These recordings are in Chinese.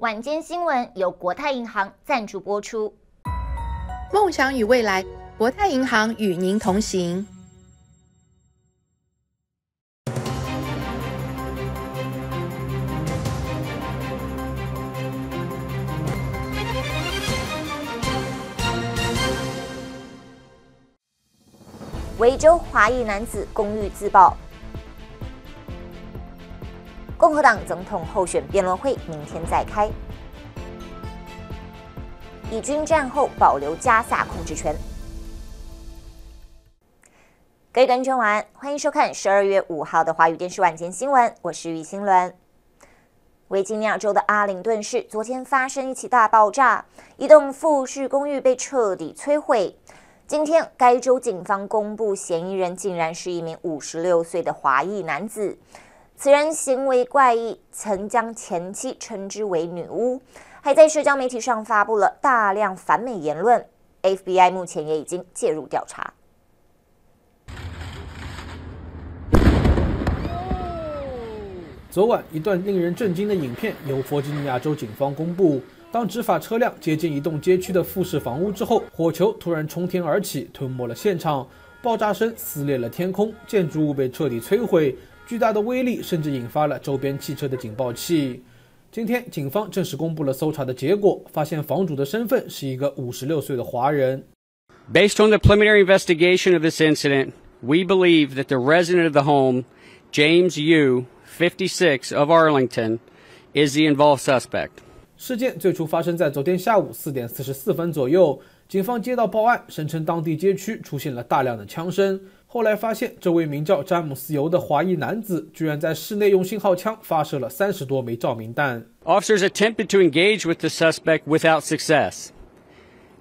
晚间新闻由国泰银行赞助播出。梦想与未来，国泰银行与您同行。维州华裔男子公寓自爆。共和党总统候选辩论会明天再开。以军战后保留加萨控制权。各位观众晚安，欢迎收看十二月五号的华语电视晚间新闻，我是于新伦。维吉尼亚州的阿灵顿市昨天发生一起大爆炸，一栋复式公寓被彻底摧毁。今天，该州警方公布嫌疑人竟然是一名五十六岁的华裔男子。此人行为怪异，曾将前妻称之为女巫，还在社交媒体上发布了大量反美言论。FBI 目前也已经介入调查。昨晚，一段令人震惊的影片由弗吉尼亚州警方公布：当执法车辆接近一栋街区的复式房屋之后，火球突然冲天而起，吞没了现场；爆炸声撕裂了天空，建筑物被彻底摧毁。巨大的威力甚至引发了周边汽车的警报器。今天，警方正式公布了搜查的结果，发现房主的身份是一个五十六岁的华人。Based on the preliminary investigation of this incident, we believe that the resident of the home, James Yu, 56 of Arlington, is the involved suspect. 事件最初发生在昨天下午四点四十四分左右，警方接到报案，声称当地街区出现了大量的枪声。后来发现，这位名叫詹姆斯·尤的华裔男子，居然在室内用信号枪发射了三十多枚照明弹。Officers attempted to engage with the suspect without success.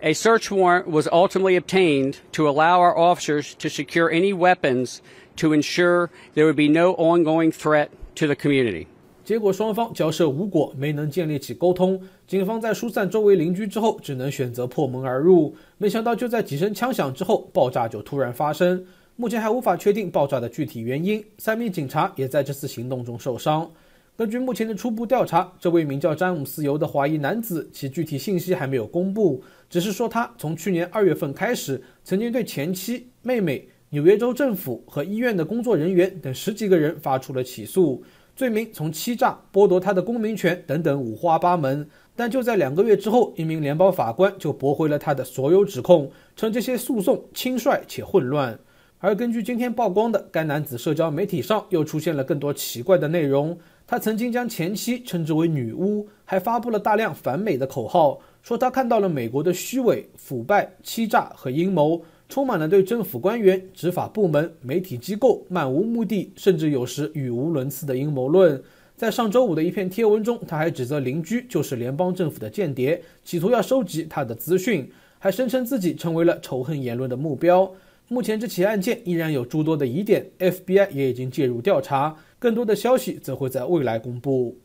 A search warrant was ultimately obtained to allow our officers to secure any weapons to ensure there would be no ongoing threat to the community. 结果双方交涉无果，没能建立起沟通。警方在疏散周围邻居之后，只能选择破门而入。没想到，就在几声枪响之后，爆炸就突然发生。目前还无法确定爆炸的具体原因。三名警察也在这次行动中受伤。根据目前的初步调查，这位名叫詹姆斯·尤的华裔男子，其具体信息还没有公布，只是说他从去年二月份开始，曾经对前妻、妹妹、纽约州政府和医院的工作人员等十几个人发出了起诉，罪名从欺诈、剥夺他的公民权等等五花八门。但就在两个月之后，一名联邦法官就驳回了他的所有指控，称这些诉讼轻率且混乱。而根据今天曝光的，该男子社交媒体上又出现了更多奇怪的内容。他曾经将前妻称之为女巫，还发布了大量反美的口号，说他看到了美国的虚伪、腐败、欺诈和阴谋，充满了对政府官员、执法部门、媒体机构漫无目的，甚至有时语无伦次的阴谋论。在上周五的一篇贴文中，他还指责邻居就是联邦政府的间谍，企图要收集他的资讯，还声称自己成为了仇恨言论的目标。目前这起案件依然有诸多的疑点，FBI 也已经介入调查。更多的消息则会在未来公布。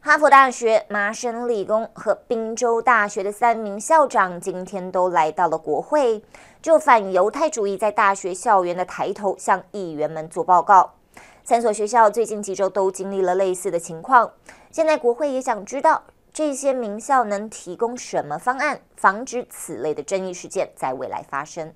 哈佛大学、麻省理工和宾州大学的三名校长今天都来到了国会，就反犹太主义在大学校园的抬头向议员们做报告。三所学校最近几周都经历了类似的情况，现在国会也想知道。这些名校能提供什么方案，防止此类的争议事件在未来发生？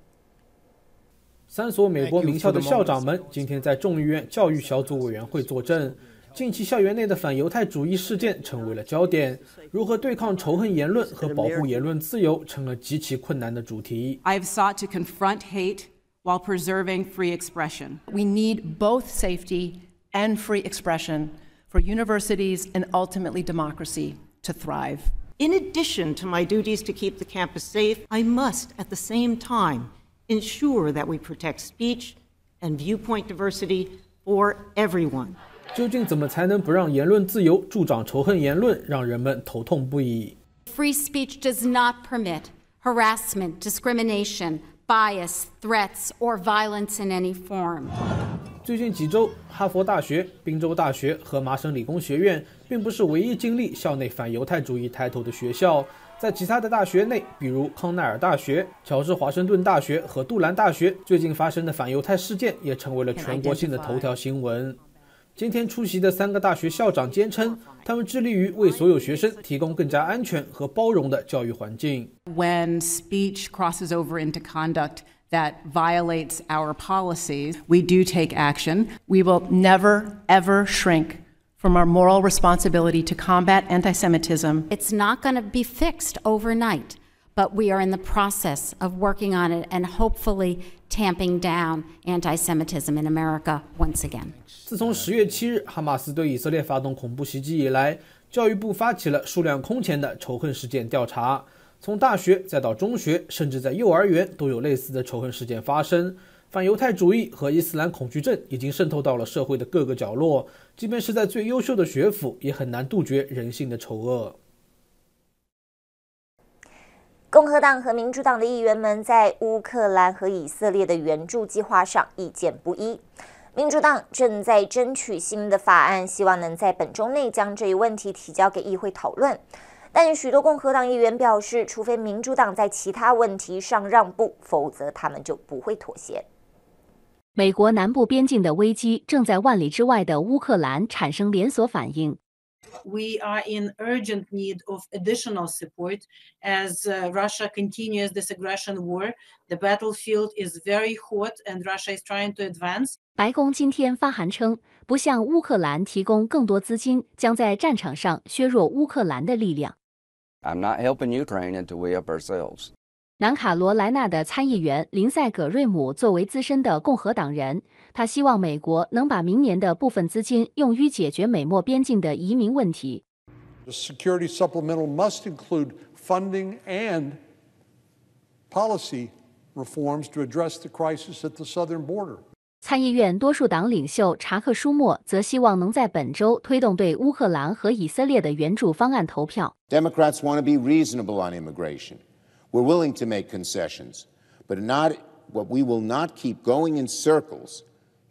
三所美国名校的校长们今天在众议院教育小组委员会作证，近期校园内的反犹太主义事件成为了焦点。如何对抗仇恨言论和保护言论自由，成了极其困难的主题。I have sought to confront hate while preserving free expression. We need both safety and free expression for universities and ultimately democracy. to thrive. In addition to my duties to keep the campus safe, I must at the same time ensure that we protect speech and viewpoint diversity for everyone. 究竟怎么才能不让言论自由助长仇恨言论，让人们头痛不已？Free speech does not permit harassment, discrimination, bias, threats, or violence in any form. 最近几周，哈佛大学、宾州大学和麻省理工学院并不是唯一经历校内反犹太主义抬头的学校。在其他的大学内，比如康奈尔大学、乔治华盛顿大学和杜兰大学，最近发生的反犹太事件也成为了全国性的头条新闻。今天出席的三个大学校长坚称，他们致力于为所有学生提供更加安全和包容的教育环境。When speech crosses over into conduct. that violates our policies, we do take action. We will never, ever shrink from our moral responsibility to combat anti Semitism. It's not going to be fixed overnight, but we are in the process of working on it and hopefully tamping down anti Semitism in America once again. 自从10月7日哈马斯对以色列发动恐怖袭击以来，教育部发起了数量空前的仇恨事件调查。从大学再到中学，甚至在幼儿园，都有类似的仇恨事件发生。反犹太主义和伊斯兰恐惧症已经渗透到了社会的各个角落。即便是在最优秀的学府，也很难杜绝人性的丑恶。共和党和民主党的议员们在乌克兰和以色列的援助计划上意见不一。民主党正在争取新的法案，希望能在本周内将这一问题提交给议会讨论。但许多共和党议员表示，除非民主党在其他问题上让步，否则他们就不会妥协。美国南部边境的危机正在万里之外的乌克兰产生连锁反应。We are in urgent need of additional support as Russia continues this aggression war. The battlefield is very hot and Russia is trying to advance. 白宫今天发函称，不向乌克兰提供更多资金，将在战场上削弱乌克兰的力量。I'm helping Ukraine not until ourselves. help we 南卡罗来纳的参议员林赛·葛瑞姆作为资深的共和党人，他希望美国能把明年的部分资金用于解决美墨边境的移民问题。Security supplemental must include funding and policy reforms to address the crisis at the southern border. 参议院多数党领袖查克·舒默则希望能在本周推动对乌克兰和以色列的援助方案投票。Democrats want to be reasonable on immigration. We're willing to make concessions, but not what we will not keep going in circles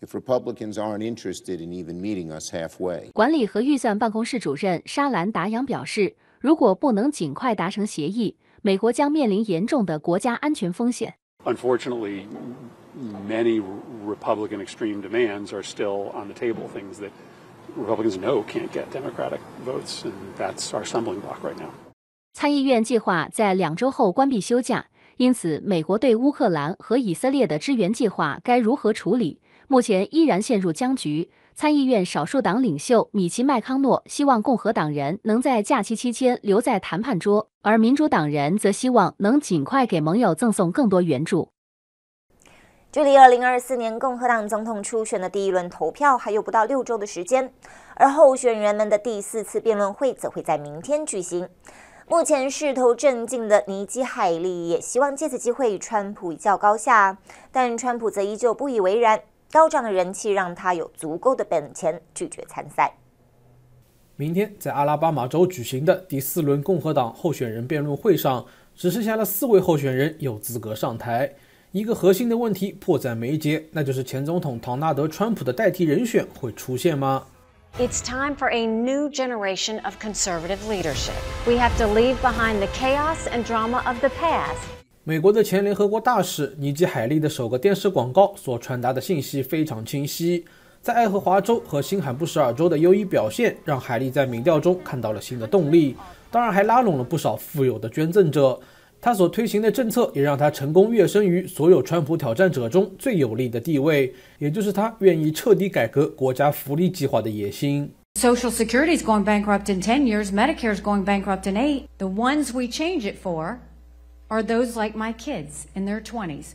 if Republicans aren't interested in even meeting us halfway. 管理和预算办公室主任沙兰达扬表示，如果不能尽快达成协议，美国将面临严重的国家安全风险。Unfortunately. many Republican extreme demands are still on the table, things that Republicans know can't get Democratic votes, and that's our stumbling block right now. 参议院计划在两周后关闭休假，因此美国对乌克兰和以色列的支援计划该如何处理，目前依然陷入僵局。参议院少数党领袖米奇麦康诺希望共和党人能在假期期间留在谈判桌，而民主党人则希望能尽快给盟友赠送更多援助。距离2024年共和党总统初选的第一轮投票还有不到六周的时间，而候选人们的第四次辩论会则会在明天举行。目前势头正劲的尼基·海利也希望借此机会与川普一较高下，但川普则依旧不以为然。高涨的人气让他有足够的本钱拒绝参赛。明天在阿拉巴马州举行的第四轮共和党候选人辩论会上，只剩下了四位候选人有资格上台。一个核心的问题迫在眉睫，那就是前总统唐纳德·川普的代替人选会出现吗？It's time for a new generation of conservative leadership. We have to leave behind the chaos and drama of the past. 美国的前联合国大使尼基·海利的首个电视广告所传达的信息非常清晰。在爱荷华州和新罕布什尔州的优异表现，让海利在民调中看到了新的动力，当然还拉拢了不少富有的捐赠者。他所推行的政策也让他成功跃升于所有川普挑战者中最有利的地位，也就是他愿意彻底改革国家福利计划的野心。Social Security is going bankrupt in ten years, Medicare is going bankrupt in eight. The ones we change it for are those like my kids in their twenties.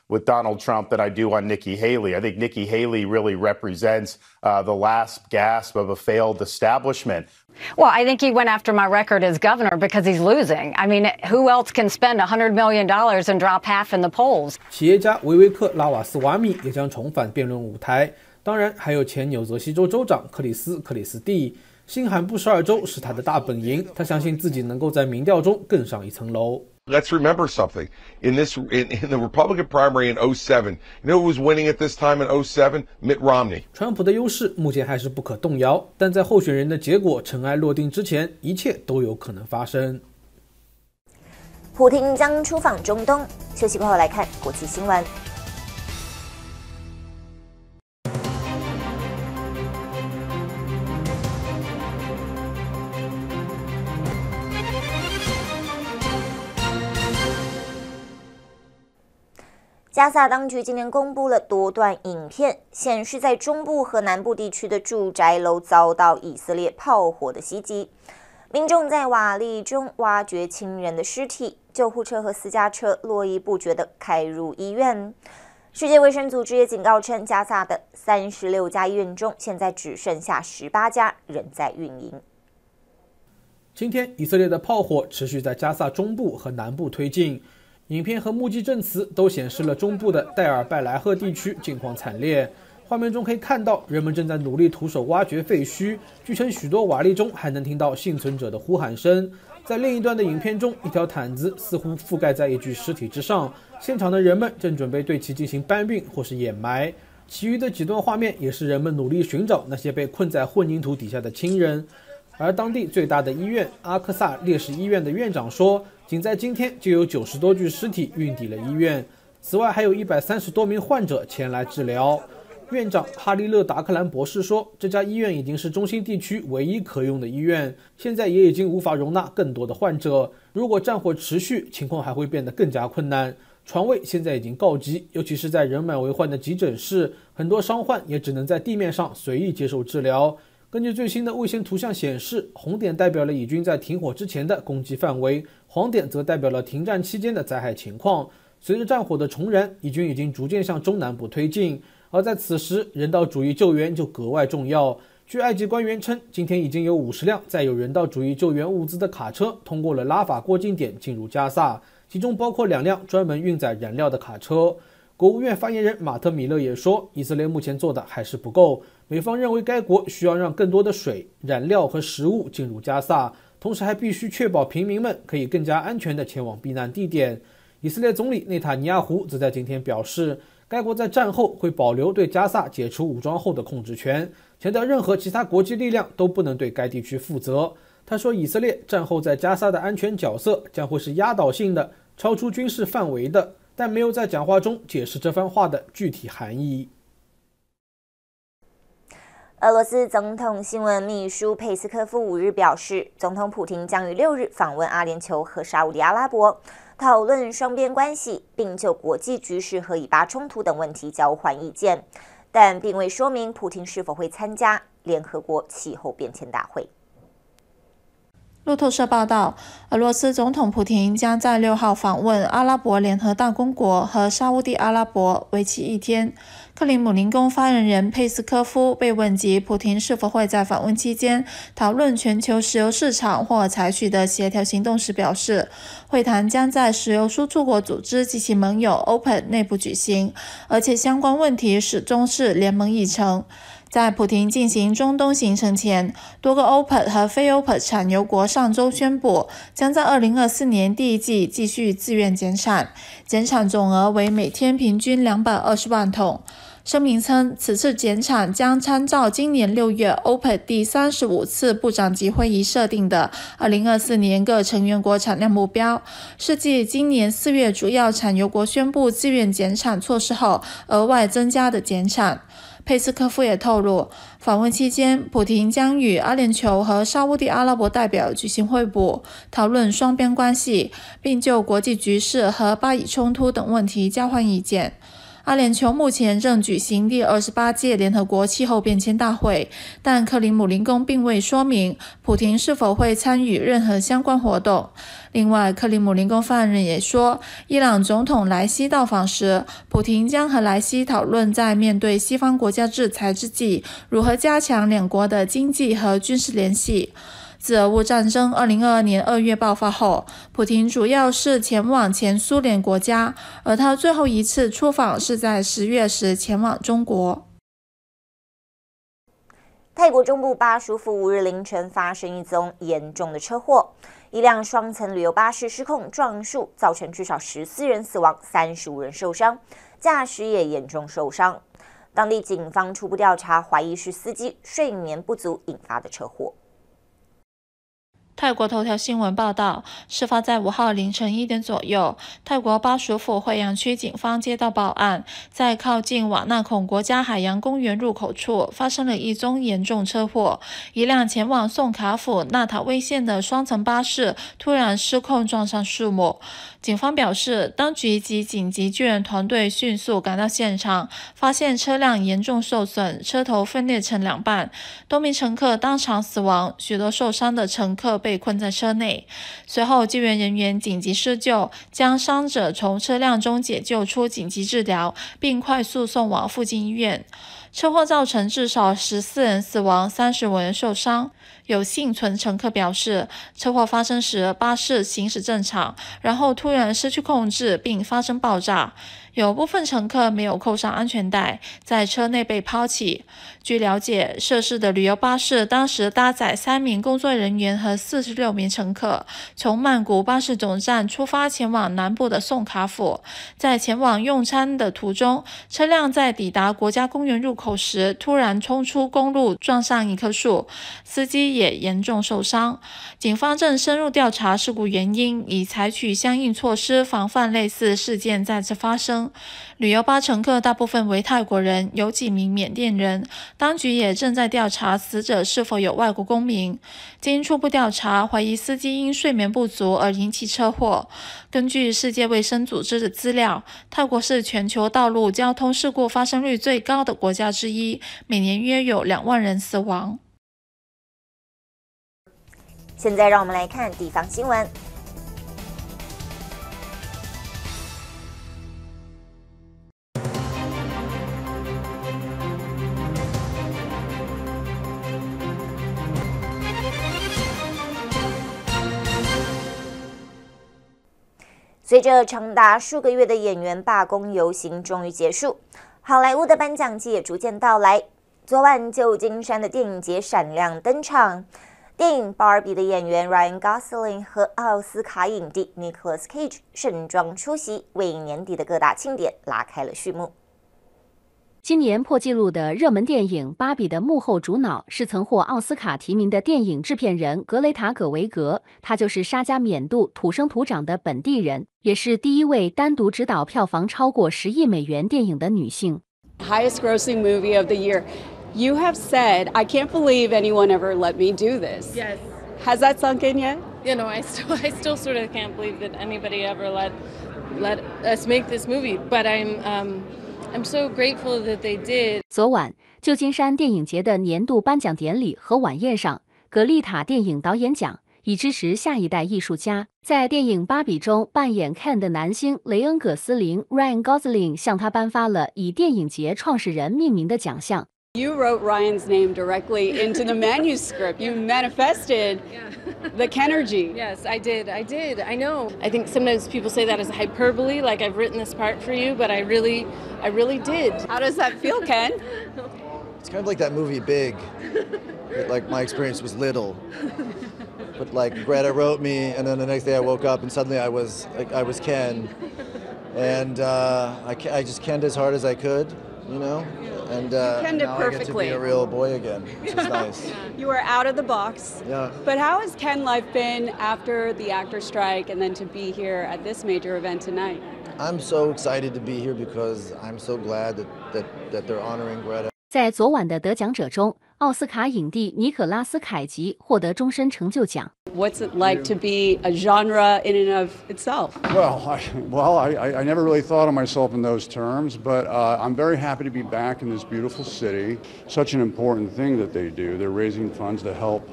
with Donald Trump than I do on Nikki Haley. I think Nikki Haley really represents uh, the last gasp of a failed establishment. Well, I think he went after my record as governor because he's losing. I mean, who else can spend $100 million and drop half in the polls? Let's remember something in this in in the Republican primary in '07. Who was winning at this time in '07? Mitt Romney. 川普的优势目前还是不可动摇，但在候选人的结果尘埃落定之前，一切都有可能发生。普京将出访中东。休息过后来看国际新闻。加萨当局今天公布了多段影片，显示在中部和南部地区的住宅楼遭到以色列炮火的袭击，民众在瓦砾中挖掘亲人的尸体，救护车和私家车络绎不绝的开入医院。世界卫生组织也警告称，加萨的三十六家医院中，现在只剩下十八家仍在运营。今天，以色列的炮火持续在加萨中部和南部推进。影片和目击证词都显示了中部的戴尔拜莱赫地区境况惨烈。画面中可以看到，人们正在努力徒手挖掘废墟。据称，许多瓦砾中还能听到幸存者的呼喊声。在另一段的影片中，一条毯子似乎覆盖在一具尸体之上，现场的人们正准备对其进行搬运或是掩埋。其余的几段画面也是人们努力寻找那些被困在混凝土底下的亲人。而当地最大的医院阿克萨烈士医院的院长说，仅在今天就有九十多具尸体运抵了医院。此外，还有一百三十多名患者前来治疗。院长哈利勒·达克兰博士说，这家医院已经是中心地区唯一可用的医院，现在也已经无法容纳更多的患者。如果战火持续，情况还会变得更加困难。床位现在已经告急，尤其是在人满为患的急诊室，很多伤患也只能在地面上随意接受治疗。根据最新的卫星图像显示，红点代表了以军在停火之前的攻击范围，黄点则代表了停战期间的灾害情况。随着战火的重燃，以军已经逐渐向中南部推进，而在此时，人道主义救援就格外重要。据埃及官员称，今天已经有五十辆载有人道主义救援物资的卡车通过了拉法过境点进入加萨，其中包括两辆专门运载燃料的卡车。国务院发言人马特·米勒也说，以色列目前做的还是不够。美方认为该国需要让更多的水、燃料和食物进入加萨，同时还必须确保平民们可以更加安全的前往避难地点。以色列总理内塔尼亚胡则在今天表示，该国在战后会保留对加萨解除武装后的控制权，强调任何其他国际力量都不能对该地区负责。他说，以色列战后在加萨的安全角色将会是压倒性的，超出军事范围的，但没有在讲话中解释这番话的具体含义。俄罗斯总统新闻秘书佩斯科夫五日表示，总统普京将于六日访问阿联酋和沙里阿拉伯，讨论双边关系，并就国际局势和以巴冲突等问题交换意见，但并未说明普京是否会参加联合国气候变迁大会。路透社报道，俄罗斯总统普京将在六号访问阿拉伯联合大公国和沙乌地阿拉伯，为期一天。克里姆林宫发言人佩斯科夫被问及普京是否会在访问期间讨论全球石油市场或采取的协调行动时，表示，会谈将在石油输出国组织及其盟友 OPEC 内部举行，而且相关问题始终是联盟议程。在普廷进行中东行程前，多个欧佩 c 和非欧佩 c 产油国上周宣布，将在2024年第一季继续自愿减产，减产总额为每天平均220万桶。声明称，此次减产将参照今年6月欧佩 c 第三十五次部长级会议设定的2024年各成员国产量目标，是继今年4月主要产油国宣布自愿减产措施后额外增加的减产。佩斯科夫也透露，访问期间，普京将与阿联酋和沙地阿拉伯代表举行会晤，讨论双边关系，并就国际局势和巴以冲突等问题交换意见。阿联酋目前正举行第二十八届联合国气候变迁大会，但克里姆林宫并未说明普京是否会参与任何相关活动。另外，克里姆林宫发言人也说，伊朗总统莱西到访时，普京将和莱西讨论在面对西方国家制裁之际，如何加强两国的经济和军事联系。自俄乌战争二零二二年二月爆发后，普京主要是前往前苏联国家，而他最后一次出访是在十月时前往中国。泰国中部巴蜀府五日凌晨发生一宗严重的车祸，一辆双层旅游巴士失控撞树，造成至少十四人死亡，三十五人受伤，驾驶也严重受伤。当地警方初步调查，怀疑是司机睡眠不足引发的车祸。泰国头条新闻报道，事发在五号凌晨一点左右。泰国巴蜀府惠阳区警方接到报案，在靠近瓦纳孔国家海洋公园入口处发生了一宗严重车祸。一辆前往宋卡府纳塔威县的双层巴士突然失控，撞上树木。警方表示，当局及紧急救援团队迅速赶到现场，发现车辆严重受损，车头分裂成两半，多名乘客当场死亡，许多受伤的乘客被困在车内。随后，救援人员紧急施救，将伤者从车辆中解救出，紧急治疗，并快速送往附近医院。车祸造成至少十四人死亡、三十五人受伤。有幸存乘客表示，车祸发生时巴士行驶正常，然后突然失去控制并发生爆炸。有部分乘客没有扣上安全带，在车内被抛弃。据了解，涉事的旅游巴士当时搭载三名工作人员和四十六名乘客，从曼谷巴士总站出发，前往南部的宋卡府。在前往用餐的途中，车辆在抵达国家公园入口时突然冲出公路，撞上一棵树，司机也严重受伤。警方正深入调查事故原因，已采取相应措施防范类似事件再次发生。旅游巴乘客大部分为泰国人，有几名缅甸人。当局也正在调查死者是否有外国公民。经初步调查，怀疑司机因睡眠不足而引起车祸。根据世界卫生组织的资料，泰国是全球道路交通事故发生率最高的国家之一，每年约有两万人死亡。现在让我们来看地方新闻。随着长达数个月的演员罢工游行终于结束，好莱坞的颁奖季也逐渐到来。昨晚，旧金山的电影节闪亮登场，电影《芭比》的演员 Ryan Gosling 和奥斯卡影帝 Nicolas Cage 盛装出席，为年底的各大庆典拉开了序幕。今年破纪录的热门电影《芭比》的幕后主脑是曾获奥斯卡提名的电影制片人格雷塔·葛维格，他就是沙加缅度土生土长的本地人，也是第一位单独执导票房超过十亿美元电影的女性。Highest grossing movie of the year, you have said, I can't believe anyone ever let me do this. Yes, has that sunk in yet? You know, I still, I still sort of can't believe that anybody ever let let us make this movie, but I'm um. I'm did. so grateful that they 昨晚，旧金山电影节的年度颁奖典礼和晚宴上，格丽塔电影导演奖以支持下一代艺术家在电影《芭比》中扮演 Ken 的男星雷恩·葛斯林 （Ryan Gosling） 向他颁发了以电影节创始人命名的奖项。You wrote Ryan's name directly into the manuscript. You manifested yeah. the Kenergy. Yes, I did. I did. I know. I think sometimes people say that as hyperbole, like I've written this part for you, but I really, I really did. How does that feel, Ken? It's kind of like that movie Big. like my experience was little. But like Greta wrote me, and then the next day I woke up and suddenly I was, like, I was Ken, and uh, I, I just Kenned as hard as I could you know? And uh, now I get to be a real boy again, which is nice. you are out of the box. Yeah. But how has Ken life been after the actor strike and then to be here at this major event tonight? I'm so excited to be here because I'm so glad that, that, that they're honoring Greta. 在昨晚的得奖者中，奥斯卡影帝尼可拉斯凯奇获得终身成就奖。What's it like to be a genre in and of itself? Well, I, well, I, I never really thought of myself in those terms, but uh, I'm very happy to be back in this beautiful city. Such an important thing that they do. They're raising funds to help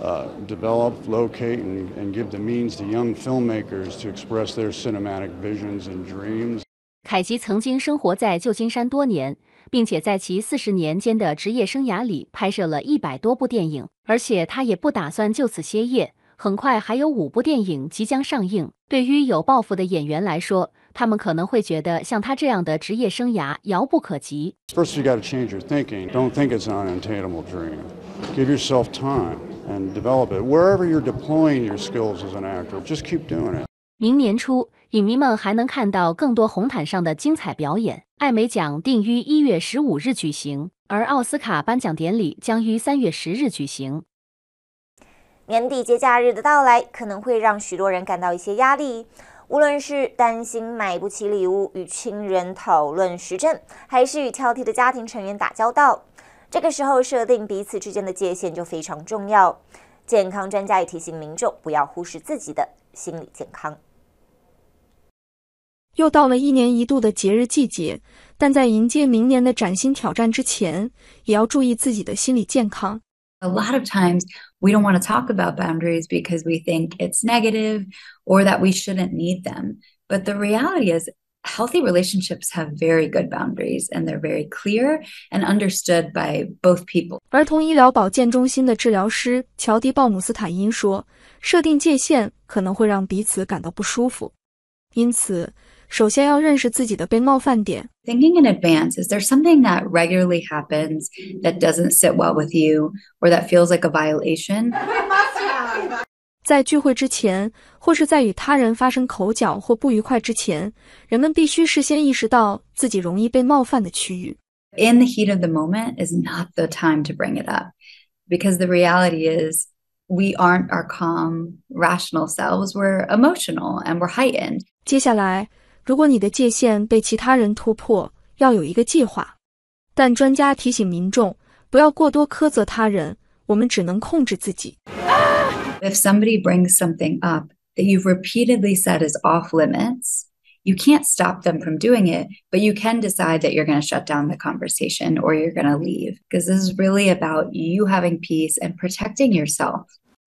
uh, develop, locate, and, and give the means to young filmmakers to express their cinematic visions and dreams. 凯奇曾经生活在旧金山多年，并且在其四十年间的职业生涯里拍摄了一百多部电影，而且他也不打算就此歇业。很快还有五部电影即将上映。对于有抱负的演员来说，他们可能会觉得像他这样的职业生涯遥不可及。First, you got to change your thinking. Don't think it's an u n t a n a b l e dream. Give yourself time and develop it. Wherever you're deploying your skills as an actor, just keep doing it. 明年初，影迷们还能看到更多红毯上的精彩表演。艾美奖定于一月十五日举行，而奥斯卡颁奖典礼将于三月十日举行。年底节假日的到来可能会让许多人感到一些压力，无论是担心买不起礼物、与亲人讨论时政，还是与挑剔的家庭成员打交道，这个时候设定彼此之间的界限就非常重要。健康专家也提醒民众不要忽视自己的心理健康。又到了一年一度的节日季节，但在迎接明年的崭新挑战之前，也要注意自己的心理健康。A lot of times we don't want to talk about boundaries because we think it's negative or that we shouldn't need them. But the reality is, healthy relationships have very good boundaries and they're very clear and understood by both people. 儿童医疗保健中心的治疗师乔迪·鲍姆斯坦因说：“设定界限可能会让彼此感到不舒服，因此。”首先要认识自己的被冒犯点。Thinking in advance, is there something that regularly happens that doesn't sit well with you or that feels like a violation? 在聚会之前，或是在与他人发生口角或不愉快之前，人们必须事先意识到自己容易被冒犯的区域。In the heat of the moment is not the time to bring it up, because the reality is we aren't our calm, rational selves. We're emotional and we're heightened. 接下来，如果你的界限被其他人突破，要有一个计划。但专家提醒民众不要过多苛责他人，我们只能控制自己。If somebody brings something up that you've repeatedly said is off limits, you can't stop them from doing it, but you can decide that you're going to shut down the conversation or you're going to leave because this is really about you having peace and protecting yourself.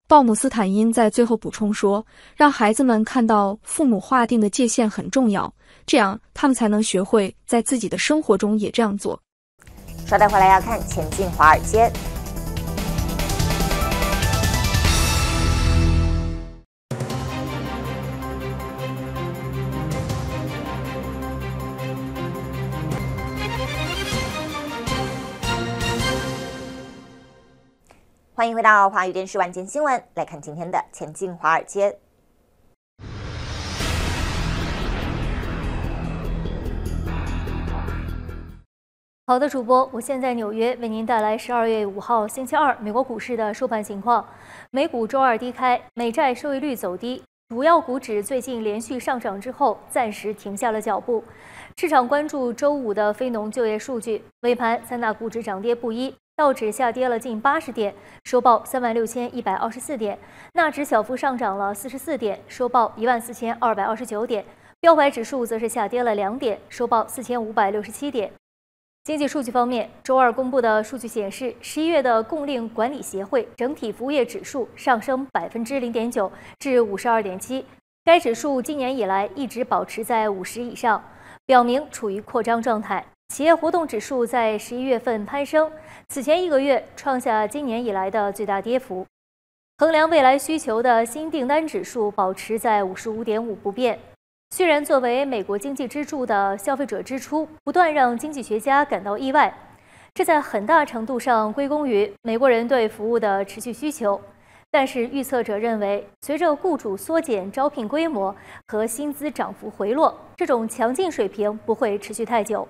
鲍姆斯坦因在最后补充说：“让孩子们看到父母划定的界限很重要，这样他们才能学会在自己的生活中也这样做。”刷报回来要看《前进华尔街》。欢迎回到华语电视晚间新闻，来看今天的《前进华尔街》。好的，主播，我现在纽约为您带来十二月五号星期二美国股市的收盘情况。美股周二低开，美债收益率走低，主要股指最近连续上涨之后暂时停下了脚步。市场关注周五的非农就业数据，尾盘三大股指涨跌不一。道指下跌了近八十点，收报三万六千一百二十四点；纳指小幅上涨了四十四点，收报一万四千二百二十九点；标普指数则是下跌了两点，收报四千五百六十七点。经济数据方面，周二公布的数据显示，十一月的供应管理协会整体服务业指数上升百分之零点九至五十二点七。该指数今年以来一直保持在五十以上，表明处于扩张状态。企业活动指数在十一月份攀升，此前一个月创下今年以来的最大跌幅。衡量未来需求的新订单指数保持在五十五点五不变。虽然作为美国经济支柱的消费者支出不断让经济学家感到意外，这在很大程度上归功于美国人对服务的持续需求，但是预测者认为，随着雇主缩减招聘规模和薪资涨幅回落，这种强劲水平不会持续太久。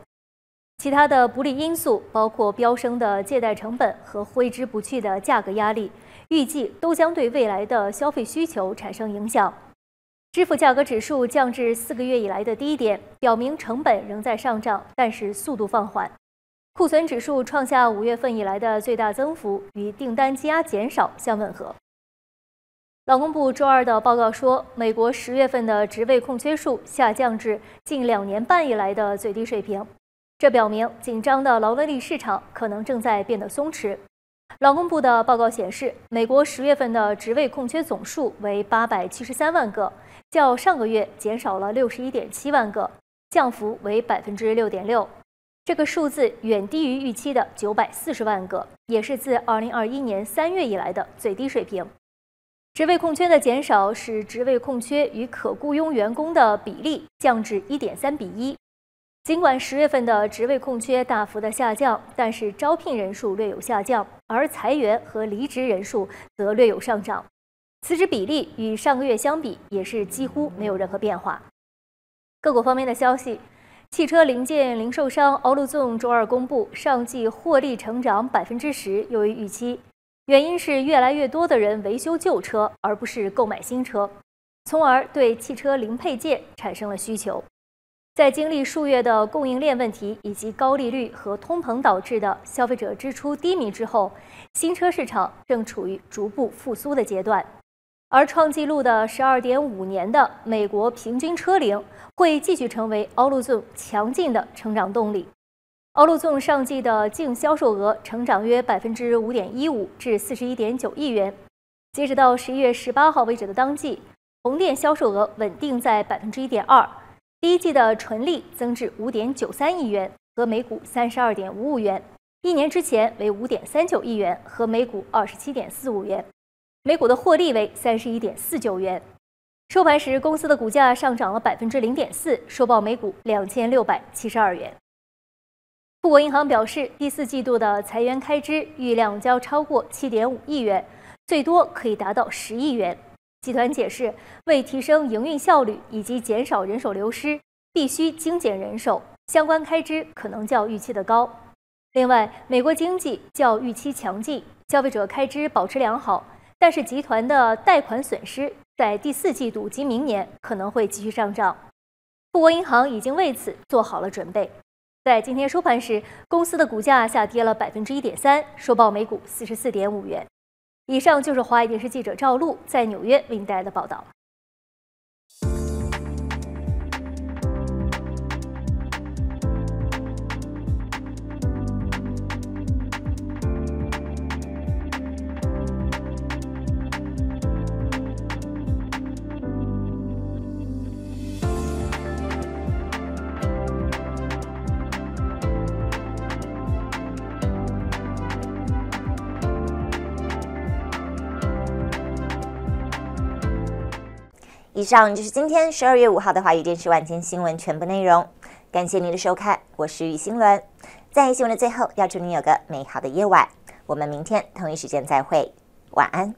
其他的不利因素包括飙升的借贷成本和挥之不去的价格压力，预计都将对未来的消费需求产生影响。支付价格指数降至四个月以来的低点，表明成本仍在上涨，但是速度放缓。库存指数创下五月份以来的最大增幅，与订单积压减少相吻合。劳工部周二的报告说，美国十月份的职位空缺数下降至近两年半以来的最低水平。这表明紧张的劳动力市场可能正在变得松弛。劳工部的报告显示，美国十月份的职位空缺总数为八百七十三万个，较上个月减少了六十一点七万个，降幅为百分之六点六。这个数字远低于预期的九百四十万个，也是自二零二一年三月以来的最低水平。职位空缺的减少使职位空缺与可雇佣员工的比例降至一点三比一。尽管十月份的职位空缺大幅的下降，但是招聘人数略有下降，而裁员和离职人数则略有上涨。辞职比例与上个月相比也是几乎没有任何变化。个股方面的消息，汽车零件零售商 a l l i o n 周二公布，上季获利成长百分之十，优于预期，原因是越来越多的人维修旧车而不是购买新车，从而对汽车零配件产生了需求。在经历数月的供应链问题以及高利率和通膨导致的消费者支出低迷之后，新车市场正处于逐步复苏的阶段。而创纪录的十二点五年的美国平均车龄会继续成为 a zone 强劲的成长动力。a zone 上季的净销售额成长约百分之五点一五至四十一点九亿元。截止到十一月十八号为止的当季，同店销售额稳定在百分之一点二。第一季的纯利增至五点九三亿元，和每股三十二点五五元；一年之前为五点三九亿元，和每股二十七点四五元。每股的获利为三十一点四九元。收盘时，公司的股价上涨了百分之零点四，收报每股两千六百七十二元。富国银行表示，第四季度的裁员开支预量将超过七点五亿元，最多可以达到十亿元。集团解释，为提升营运效率以及减少人手流失，必须精简人手，相关开支可能较预期的高。另外，美国经济较预期强劲，消费者开支保持良好，但是集团的贷款损失在第四季度及明年可能会继续上涨。富国银行已经为此做好了准备。在今天收盘时，公司的股价下跌了百分之一点三，收报每股四十四点五元。以上就是华语电视记者赵璐在纽约为您带来的报道。以上就是今天十二月五号的华语电视晚间新闻全部内容，感谢您的收看，我是雨欣伦。在新闻的最后，要祝您有个美好的夜晚，我们明天同一时间再会，晚安。